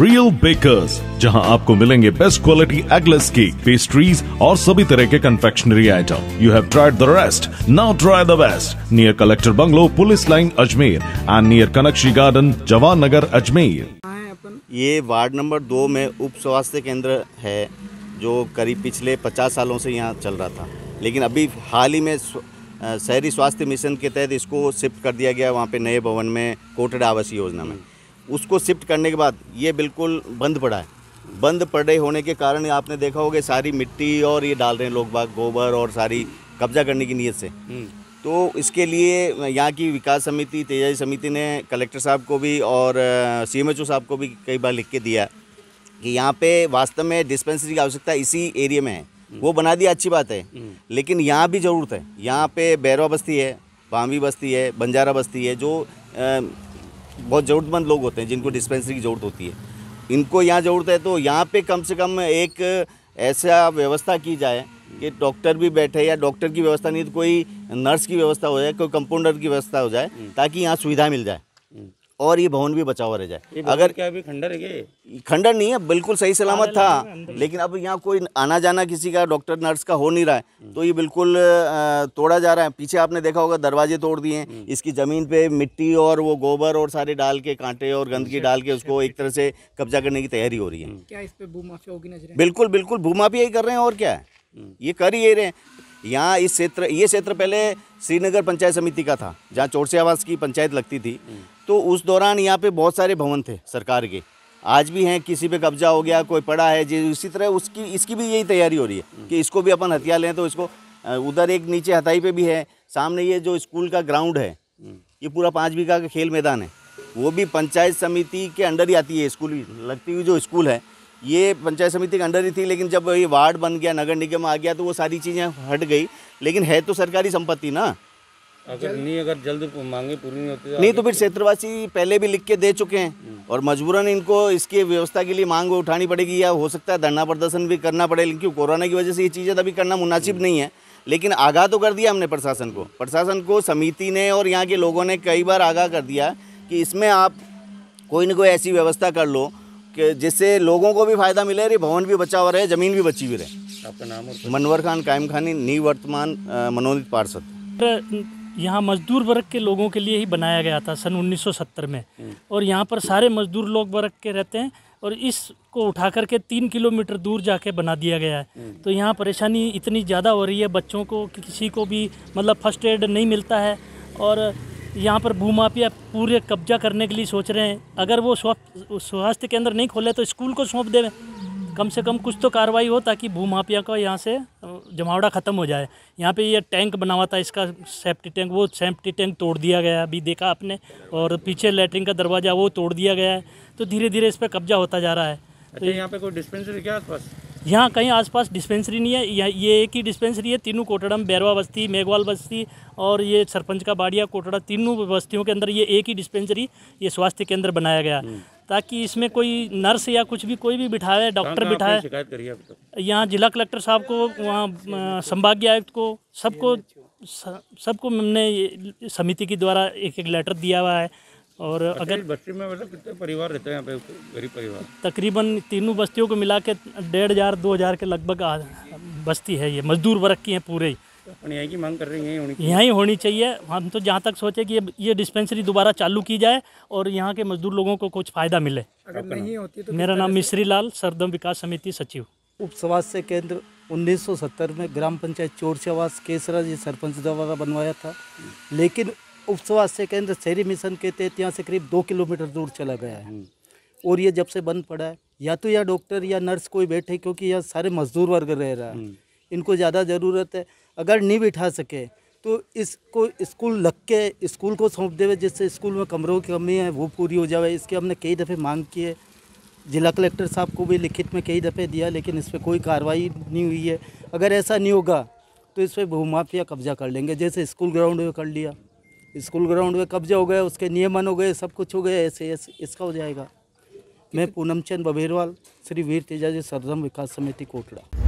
Real bakers जहां आपको मिलेंगे best quality eggless cake pastries और सभी तरह के confectionery item you have tried the rest now try the best near collector bungalow police line Ajmer and near कनकशी garden Jawan Nagar Ajmer ये वार्ड नंबर दो में उप स्वास्थ्य केंद्र है जो करीब पिछले पचास सालों से यहाँ चल रहा था लेकिन अभी हाल ही में शहरी स्वास्थ्य मिशन के तहत इसको शिफ्ट कर दिया गया वहाँ पे नए भवन में कोटड आवासीय योजना में उसको शिफ्ट करने के बाद ये बिल्कुल बंद पड़ा है बंद पड़े होने के कारण आपने देखा होगा सारी मिट्टी और ये डाल रहे हैं लोग बाग गोबर और सारी कब्जा करने की नीयत से हम्म। तो इसके लिए यहाँ की विकास समिति तेजाई समिति ने कलेक्टर साहब को भी और सी एम साहब को भी कई बार लिख के दिया कि यहाँ पे वास्तव में डिस्पेंसरी की आवश्यकता इसी एरिया में है वो बना दिया अच्छी बात है हम्म। लेकिन यहाँ भी ज़रूरत है यहाँ पे बैरवा बस्ती है पामी बस्ती है बंजारा बस्ती है जो बहुत ज़रूरतमंद लोग होते हैं जिनको डिस्पेंसरी की ज़रूरत होती है इनको यहाँ ज़रूरत है तो यहाँ पे कम से कम एक ऐसा व्यवस्था की जाए कि डॉक्टर भी बैठे या डॉक्टर की व्यवस्था नहीं तो कोई नर्स की व्यवस्था हो जाए कोई कंपाउंडर की व्यवस्था हो जाए हम्म। ताकि यहाँ सुविधा मिल जाए और ये भवन भी बचा हुआ रह जाए अगर क्या अभी खंडर है खंडर नहीं है बिल्कुल सही सलामत था लेकिन अब यहाँ कोई आना जाना किसी का डॉक्टर नर्स का हो नहीं रहा है हम्म। तो ये बिल्कुल तोड़ा जा रहा है पीछे आपने देखा होगा दरवाजे तोड़ दिए हैं हम्म। इसकी ज़मीन पे मिट्टी और वो गोबर और सारे डाल के कांटे और गंदगी अच्छा, डाल के अच्छा, उसको अच्छा। एक तरह से कब्जा करने की तैयारी हो रही है क्या इस पर भूमाफिया होगी नजर बिल्कुल बिल्कुल भूमाफिया ही कर रहे हैं और क्या है हम्म। ये कर ही रहे हैं यहाँ इस क्षेत्र ये क्षेत्र पहले श्रीनगर पंचायत समिति का था जहाँ चोरसे आवास की पंचायत लगती थी हम्म। तो उस दौरान यहाँ पे बहुत सारे भवन थे सरकार के आज भी हैं किसी पे कब्जा हो गया कोई पड़ा है जी इसी तरह उसकी इसकी भी यही तैयारी हो रही है हम्म। कि इसको भी अपन हथियार लें तो इसको उधर एक नीचे हथाई पे भी है सामने ये जो स्कूल का ग्राउंड है हम्म। ये पूरा पाँच बीघा का खेल मैदान है वो भी पंचायत समिति के अंडर ही आती है स्कूल लगती हुई जो स्कूल है ये पंचायत समिति के अंडर ही थी लेकिन जब ये वार्ड बन गया नगर निगम आ गया तो वो सारी चीज़ें हट गई लेकिन है तो सरकारी संपत्ति ना अगर नहीं अगर जल्द मांगे पूरी नहीं होती तो नहीं तो फिर क्षेत्रवासी पहले भी लिख के दे चुके हैं हम्म। और मजबूरन इनको इसकी व्यवस्था के लिए मांग उठानी पड़ेगी या हो सकता है धरना प्रदर्शन भी करना पड़े लेकिन कोरोना की वजह से ये चीज़ें अभी करना मुनासिब हम्म। नहीं है लेकिन आगाह तो कर दिया हमने प्रशासन को प्रशासन को समिति ने और यहाँ के लोगों ने कई बार आगाह कर दिया कि इसमें आप कोई ना कोई ऐसी व्यवस्था कर लो जिससे लोगों को भी फ़ायदा मिले रही भवन भी बचा हुआ रहे ज़मीन भी बची हुई रहे आपका नाम और मनवर खान कायम खानी नी वर्तमान मनोनीत पार्षद यहाँ मजदूर वर्ग के लोगों के लिए ही बनाया गया था सन 1970 में हम्म। और यहाँ पर सारे मजदूर लोग वर्ग के रहते हैं और इसको उठा करके तीन किलोमीटर दूर जाके बना दिया गया है हम्म। तो यहाँ परेशानी इतनी ज़्यादा हो रही है बच्चों को कि किसी को भी मतलब फर्स्ट एड नहीं मिलता है और यहाँ पर भूमाफिया पूरे कब्जा करने के लिए सोच रहे हैं अगर वो स्वास्थ्य केंद्र नहीं खोले तो स्कूल को सौंप दे कम से कम कुछ तो कार्रवाई हो ताकि भूमाफिया का यहाँ से जमावड़ा ख़त्म हो जाए यहाँ पे ये यह टैंक बना हुआ था इसका सेफ्टी टैंक वो सेफ्टी टैंक तोड़ दिया गया अभी देखा आपने और पीछे लेटरिन का दरवाज़ा वो तोड़ दिया गया है तो धीरे धीरे इस पर कब्जा होता जा रहा है अच्छा, तो यहाँ पे कोई डिस्पेंसरी क्या यहाँ कहीं आसपास डिस्पेंसरी नहीं है ये एक ही डिस्पेंसरी है तीनों कोटड़म बैरवा बस्ती मेघवाल बस्ती और ये सरपंच का बाड़िया कोटड़ा तीनों बस्तियों के अंदर ये एक ही डिस्पेंसरी ये स्वास्थ्य केंद्र बनाया गया हम्म। ताकि इसमें कोई नर्स या कुछ भी कोई भी बिठाए डॉक्टर बिठाए यहाँ जिला कलेक्टर साहब को वहाँ संभागीय आयुक्त को सबको सबको हमने समिति के द्वारा एक एक लेटर दिया हुआ है और अगर बस्ती में मतलब कितने परिवार रहते हैं यहाँ पे गरीब परिवार तकरीबन तीनों बस्तियों को मिला के डेढ़ हज़ार दो हज़ार के लगभग बस्ती है ये मजदूर वर्ग की है पूरे ही यहाँ की मांग कर रहे हैं यहाँ ही होनी चाहिए हम तो जहाँ तक सोचे कि ये ये डिस्पेंसरी दोबारा चालू की जाए और यहाँ के मजदूर लोगों को कुछ फ़ायदा मिले अगर नहीं होती तो मेरा नाम मिश्री लाल सरदम विकास समिति सचिव उप स्वास्थ्य केंद्र 1970 में ग्राम पंचायत चोरचावास केसरा जी सरपंच द्वारा बनवाया था लेकिन स्वास्थ्य केंद्र शहरी मिशन के तहत यहाँ से करीब दो किलोमीटर दूर चला गया है हम्म। और ये जब से बंद पड़ा है या तो यहाँ डॉक्टर या नर्स कोई बैठे क्योंकि यहाँ सारे मजदूर वर्ग रह रहा है हम्म। इनको ज़्यादा ज़रूरत है अगर नहीं बिठा सके तो इसको स्कूल लग के स्कूल को सौंप देवे जिससे स्कूल में कमरों की कमी है वो पूरी हो जाए इसके हमने कई दफ़े मांग की है जिला कलेक्टर साहब को भी लिखित में कई दफ़े दिया लेकिन इस पर कोई कार्रवाई नहीं हुई है अगर ऐसा नहीं होगा तो इस पर भूमाफिया कब्जा कर लेंगे जैसे स्कूल ग्राउंड में कर लिया स्कूल ग्राउंड में कब्जे हो गए उसके नियमन हो गए सब कुछ हो गया ऐसे ऐसे इसका हो जाएगा मैं पूनम चंद बभेरवाल श्री वीर तेजाजी सरदम विकास समिति कोटड़ा